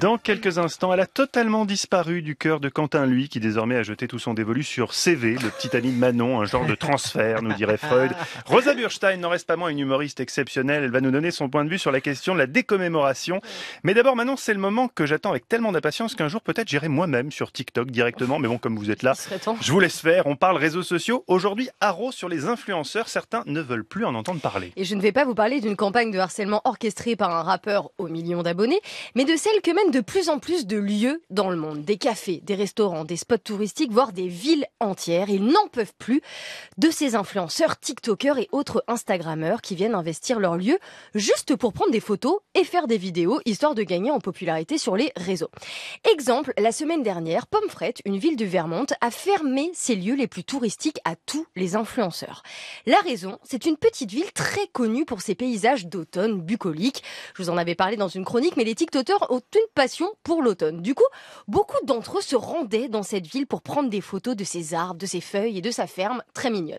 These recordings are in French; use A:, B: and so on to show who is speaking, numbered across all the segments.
A: dans quelques instants. Elle a totalement disparu du cœur de Quentin, lui, qui désormais a jeté tout son dévolu sur CV, le petit ami de Manon, un genre de transfert, nous dirait Freud. Rosa Burstein n'en reste pas moins une humoriste exceptionnelle. Elle va nous donner son point de vue sur la question de la décommémoration. Mais d'abord, Manon, c'est le moment que j'attends avec tellement d'impatience qu'un jour, peut-être, j'irai moi-même sur TikTok directement. Mais bon, comme vous êtes là, je vous laisse faire. On parle réseaux sociaux. Aujourd'hui, haro sur les influenceurs. Certains ne veulent plus en entendre parler.
B: Et je ne vais pas vous parler d'une campagne de harcèlement orchestrée par un rappeur aux millions d'abonnés, mais de celle que mènent de plus en plus de lieux dans le monde, des cafés, des restaurants, des spots touristiques, voire des villes entières. Ils n'en peuvent plus de ces influenceurs, TikTokers et autres Instagrammeurs qui viennent investir leur lieu juste pour prendre des photos et faire des vidéos, histoire de gagner en popularité sur les réseaux. Exemple, la semaine dernière, Pomfret, une ville du Vermont, a fermé ses lieux les plus touristiques à tous les influenceurs. La raison, c'est une petite ville très connue pour ses paysages d'automne bucoliques. Je vous en avais parlé dans une chronique, mais les TikTokers ont une passion pour l'automne. Du coup, beaucoup d'entre eux se rendaient dans cette ville pour prendre des photos de ses arbres, de ses feuilles et de sa ferme très mignonne.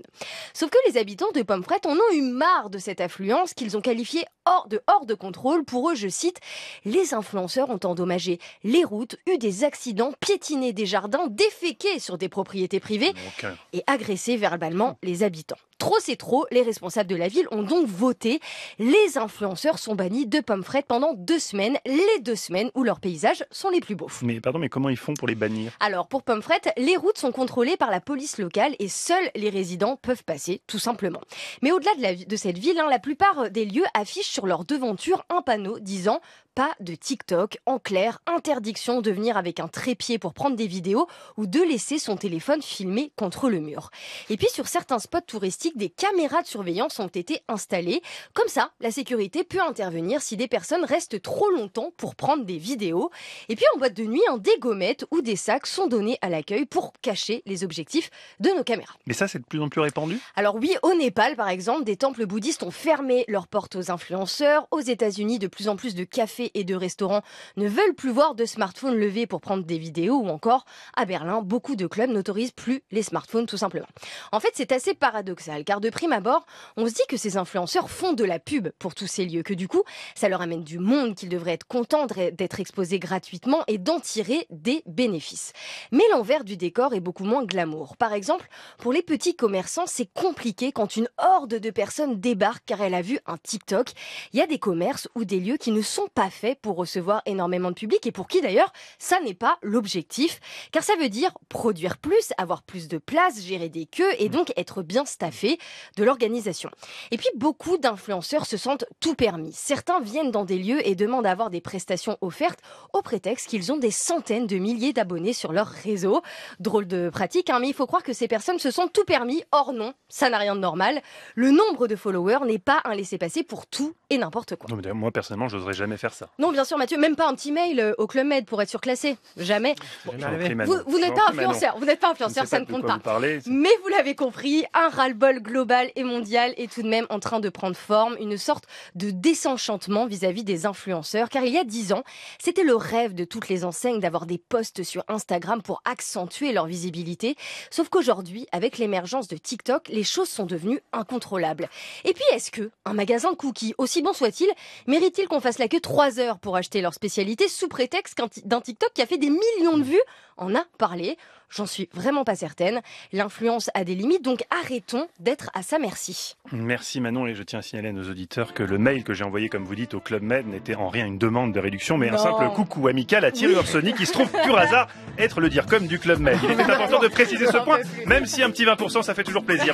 B: Sauf que les habitants de Pomfret en ont eu marre de cette affluence qu'ils ont qualifiée hors de, hors de contrôle. Pour eux, je cite, les influenceurs ont endommagé les routes, eu des accidents, piétiné des jardins, déféqué sur des propriétés privées et agressé verbalement les habitants. Trop c'est trop, les responsables de la ville ont donc voté. Les influenceurs sont bannis de Pomfret pendant deux semaines, les deux semaines où leurs paysages sont les plus beaux.
A: Mais pardon, mais comment ils font pour les bannir
B: Alors pour Pomfret, les routes sont contrôlées par la police locale et seuls les résidents peuvent passer, tout simplement. Mais au-delà de, de, cette ville, hein, la plupart des lieux affichent sur leur devanture un panneau disant pas de TikTok. En clair, interdiction de venir avec un trépied pour prendre des vidéos ou de laisser son téléphone filmé contre le mur. Et puis sur certains spots touristiques, des caméras de surveillance ont été installées. Comme ça, la sécurité peut intervenir si des personnes restent trop longtemps pour prendre des vidéos. Et puis en boîte de nuit, hein, des gommettes ou des sacs sont donnés à l'accueil pour cacher les objectifs de nos caméras.
A: Mais ça, c'est de plus en plus répandu
B: Alors oui, au Népal, par exemple, des temples bouddhistes ont fermé leurs portes aux influenceurs. Aux États-Unis, de plus en plus de cafés et de restaurants ne veulent plus voir de smartphones levés pour prendre des vidéos ou encore à Berlin, beaucoup de clubs n'autorisent plus les smartphones tout simplement. En fait, c'est assez paradoxal car de prime abord, on se dit que ces influenceurs font de la pub pour tous ces lieux, que du coup, ça leur amène du monde qu'ils devraient être contents d'être exposés gratuitement et d'en tirer des bénéfices. Mais l'envers du décor est beaucoup moins glamour. Par exemple, pour les petits commerçants, c'est compliqué quand une horde de personnes débarque car elle a vu un TikTok. Il y a des commerces ou des lieux qui ne sont pas fait pour recevoir énormément de public et pour qui d'ailleurs ça n'est pas l'objectif. Car ça veut dire produire plus, avoir plus de place, gérer des queues et mm. donc être bien staffé de l'organisation. Et puis beaucoup d'influenceurs se sentent tout permis. Certains viennent dans des lieux et demandent à avoir des prestations offertes au prétexte qu'ils ont des centaines de milliers d'abonnés sur leur réseau. Drôle de pratique, hein, mais il faut croire que ces personnes se sont tout permis. Or non, ça n'a rien de normal. Le nombre de followers n'est pas un laissé passer pour tout et n'importe quoi.
A: moi personnellement, je n'oserais jamais faire ça.
B: Non, bien sûr, Mathieu, même pas un petit mail euh, au Club Med pour être surclassé. Jamais. vous, n'êtes pas influenceur, vous n'êtes pas influenceur, ça ne compte pas. Mais vous l'avez compris, un ras-le-bol global et mondial est tout de même en train de prendre forme, une sorte de désenchantement vis-à-vis des influenceurs. Car il y a dix ans, c'était le rêve de toutes les enseignes d'avoir des posts sur Instagram pour accentuer leur visibilité. Sauf qu'aujourd'hui, avec l'émergence de TikTok, les choses sont devenues incontrôlables. Et puis, est-ce que un magasin de cookies, aussi bon soit-il, mérite-t-il qu'on fasse la queue trois heures pour acheter leur spécialité sous prétexte d'un TikTok qui a fait des millions de vues en a parlé. J'en suis vraiment pas certaine. L'influence a des limites, donc arrêtons d'être à sa merci.
A: Merci Manon, et je tiens à signaler à nos auditeurs que le mail que j'ai envoyé, comme vous dites, au Club Med n'était en rien une demande de réduction, mais un simple coucou amical à Thierry oui. Orsoni qui se trouve, pur hasard, être le dire comme du Club Med. Il était important de préciser ce point, même si un petit 20%, ça fait toujours plaisir.